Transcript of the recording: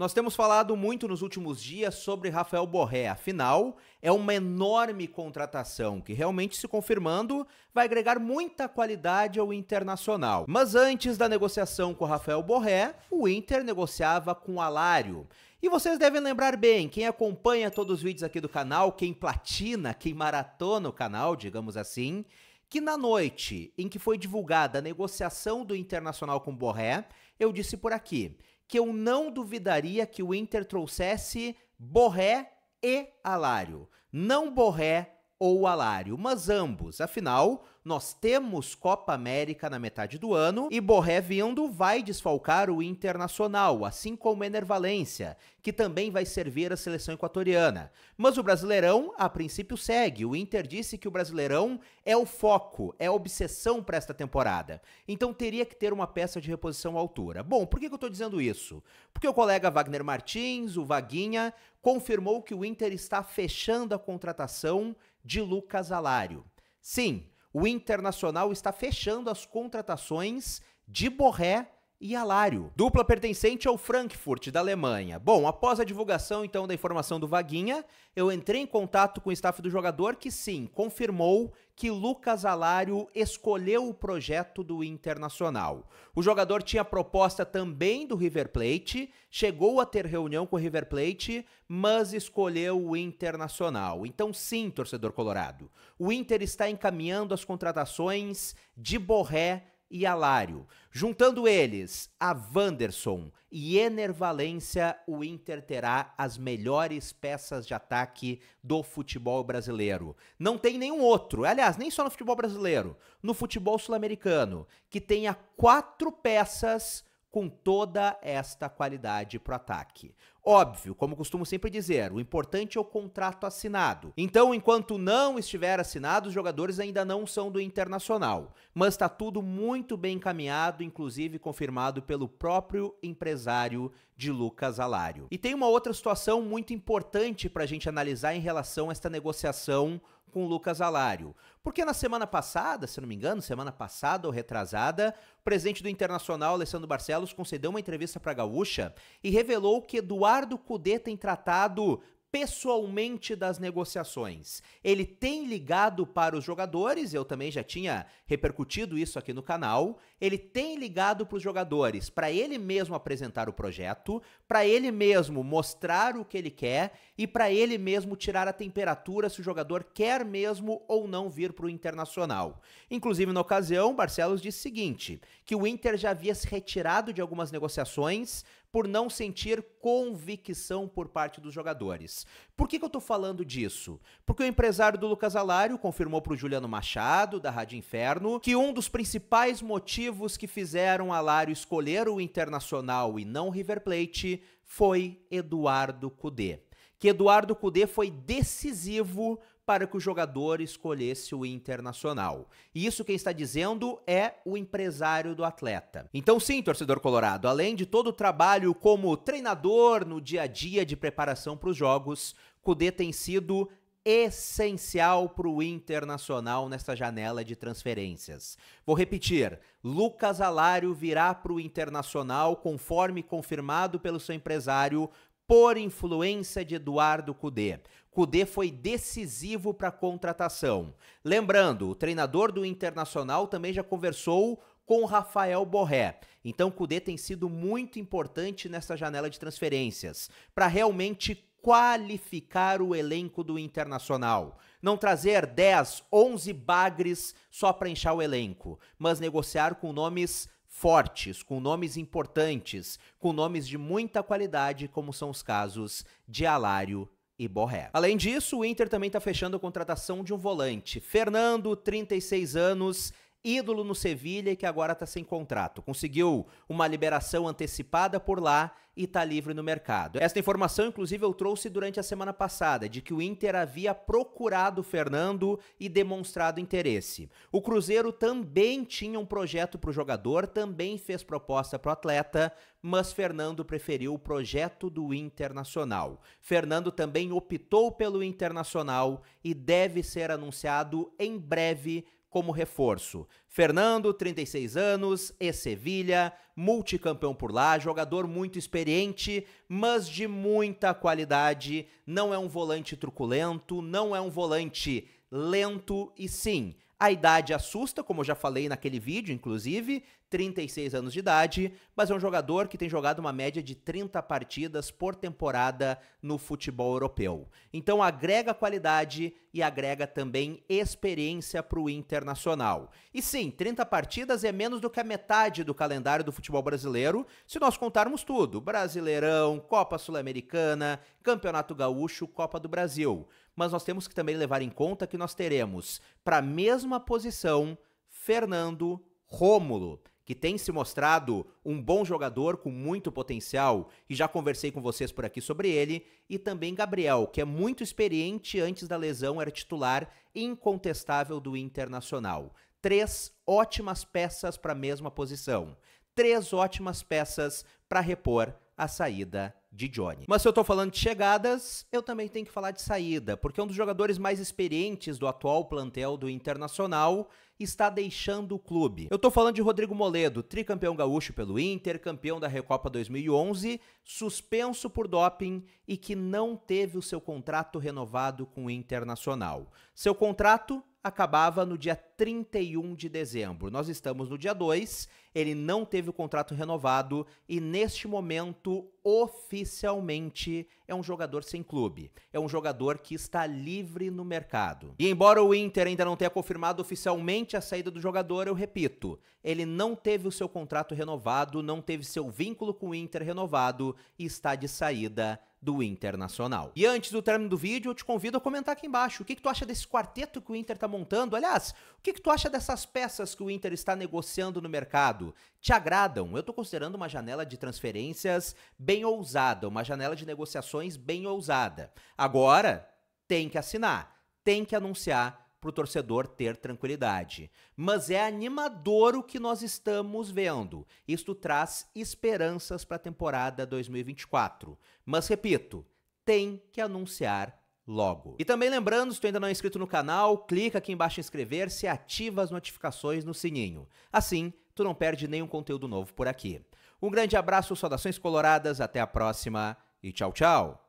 Nós temos falado muito nos últimos dias sobre Rafael Borré, afinal, é uma enorme contratação que realmente se confirmando vai agregar muita qualidade ao internacional. Mas antes da negociação com Rafael Borré, o Inter negociava com Alário. E vocês devem lembrar bem, quem acompanha todos os vídeos aqui do canal, quem platina, quem maratona o canal, digamos assim, que na noite em que foi divulgada a negociação do Internacional com Borré, eu disse por aqui que eu não duvidaria que o Inter trouxesse Borré e Alário. Não Borré, ou Alário, mas ambos. Afinal, nós temos Copa América na metade do ano e Borré vindo vai desfalcar o Internacional, assim como Enervalência, que também vai servir a seleção equatoriana. Mas o Brasileirão, a princípio, segue. O Inter disse que o Brasileirão é o foco, é a obsessão para esta temporada. Então teria que ter uma peça de reposição à altura. Bom, por que, que eu estou dizendo isso? Porque o colega Wagner Martins, o Vaguinha, confirmou que o Inter está fechando a contratação de Lucas Alário. Sim, o Internacional está fechando as contratações de Borré e Alário, dupla pertencente ao Frankfurt, da Alemanha. Bom, após a divulgação então da informação do Vaguinha, eu entrei em contato com o staff do jogador que sim, confirmou que Lucas Alário escolheu o projeto do Internacional. O jogador tinha proposta também do River Plate, chegou a ter reunião com o River Plate, mas escolheu o Internacional. Então, sim, torcedor colorado, o Inter está encaminhando as contratações de Borré e Alário. Juntando eles a Wanderson e Enervalência, Valência, o Inter terá as melhores peças de ataque do futebol brasileiro. Não tem nenhum outro, aliás, nem só no futebol brasileiro, no futebol sul-americano, que tenha quatro peças com toda esta qualidade para ataque. Óbvio, como costumo sempre dizer, o importante é o contrato assinado. Então, enquanto não estiver assinado, os jogadores ainda não são do Internacional, mas está tudo muito bem encaminhado, inclusive confirmado pelo próprio empresário de Lucas Alário. E tem uma outra situação muito importante para a gente analisar em relação a esta negociação com o Lucas Alário. Porque na semana passada, se não me engano, semana passada ou retrasada, o presidente do Internacional, Alessandro Barcelos, concedeu uma entrevista para a Gaúcha e revelou que Eduardo Cudê tem tratado pessoalmente das negociações. Ele tem ligado para os jogadores, eu também já tinha repercutido isso aqui no canal. Ele tem ligado para os jogadores para ele mesmo apresentar o projeto, para ele mesmo mostrar o que ele quer e para ele mesmo tirar a temperatura se o jogador quer mesmo ou não vir para o internacional. Inclusive, na ocasião, Barcelos disse o seguinte: que o Inter já havia se retirado de algumas negociações por não sentir convicção por parte dos jogadores. Por que, que eu estou falando disso? Porque o empresário do Lucas Alário confirmou para o Juliano Machado, da Rádio Inferno, que um dos principais motivos que fizeram Alário escolher o Internacional e não o River Plate foi Eduardo Cudê que Eduardo Cudê foi decisivo para que o jogador escolhesse o Internacional. E isso quem está dizendo é o empresário do atleta. Então, sim, torcedor colorado, além de todo o trabalho como treinador no dia a dia de preparação para os jogos, Cudê tem sido essencial para o Internacional nesta janela de transferências. Vou repetir: Lucas Alário virá para o Internacional conforme confirmado pelo seu empresário por influência de Eduardo Cudê. Cudê foi decisivo para a contratação. Lembrando, o treinador do Internacional também já conversou com Rafael Borré. Então, Cudê tem sido muito importante nessa janela de transferências para realmente qualificar o elenco do Internacional. Não trazer 10, 11 bagres só para encher o elenco, mas negociar com nomes fortes, com nomes importantes, com nomes de muita qualidade, como são os casos de Alário e Borré. Além disso, o Inter também está fechando a contratação de um volante. Fernando, 36 anos, ídolo no Sevilha e que agora está sem contrato. Conseguiu uma liberação antecipada por lá e está livre no mercado. Esta informação, inclusive, eu trouxe durante a semana passada, de que o Inter havia procurado Fernando e demonstrado interesse. O Cruzeiro também tinha um projeto para o jogador, também fez proposta para o atleta, mas Fernando preferiu o projeto do Internacional. Fernando também optou pelo Internacional e deve ser anunciado em breve como reforço. Fernando, 36 anos, e Sevilha, multicampeão por lá, jogador muito experiente, mas de muita qualidade. Não é um volante truculento, não é um volante lento e sim. A idade assusta, como eu já falei naquele vídeo, inclusive, 36 anos de idade, mas é um jogador que tem jogado uma média de 30 partidas por temporada no futebol europeu. Então agrega qualidade e agrega também experiência para o internacional. E sim, 30 partidas é menos do que a metade do calendário do futebol brasileiro, se nós contarmos tudo: Brasileirão, Copa Sul-Americana, Campeonato Gaúcho, Copa do Brasil. Mas nós temos que também levar em conta que nós teremos, para a mesma posição, Fernando Rômulo, que tem se mostrado um bom jogador com muito potencial, e já conversei com vocês por aqui sobre ele, e também Gabriel, que é muito experiente antes da lesão, era titular incontestável do Internacional. Três ótimas peças para a mesma posição. Três ótimas peças para repor a saída de Johnny. Mas se eu tô falando de chegadas, eu também tenho que falar de saída, porque um dos jogadores mais experientes do atual plantel do Internacional está deixando o clube. Eu tô falando de Rodrigo Moledo, tricampeão gaúcho pelo Inter, campeão da Recopa 2011, suspenso por doping e que não teve o seu contrato renovado com o Internacional. Seu contrato acabava no dia 31 de dezembro. Nós estamos no dia 2 ele não teve o contrato renovado e neste momento oficialmente é um jogador sem clube. É um jogador que está livre no mercado. E embora o Inter ainda não tenha confirmado oficialmente a saída do jogador, eu repito, ele não teve o seu contrato renovado, não teve seu vínculo com o Inter renovado e está de saída do Internacional. E antes do término do vídeo, eu te convido a comentar aqui embaixo o que, que tu acha desse quarteto que o Inter está montando. Aliás, o que, que tu acha dessas peças que o Inter está negociando no mercado? mercado te agradam? Eu estou considerando uma janela de transferências bem ousada, uma janela de negociações bem ousada. Agora, tem que assinar, tem que anunciar para o torcedor ter tranquilidade. Mas é animador o que nós estamos vendo. Isto traz esperanças para a temporada 2024. Mas repito, tem que anunciar logo. E também lembrando, se tu ainda não é inscrito no canal, clica aqui embaixo em inscrever-se e ativa as notificações no sininho. Assim, tu não perde nenhum conteúdo novo por aqui. Um grande abraço, saudações coloradas, até a próxima e tchau, tchau!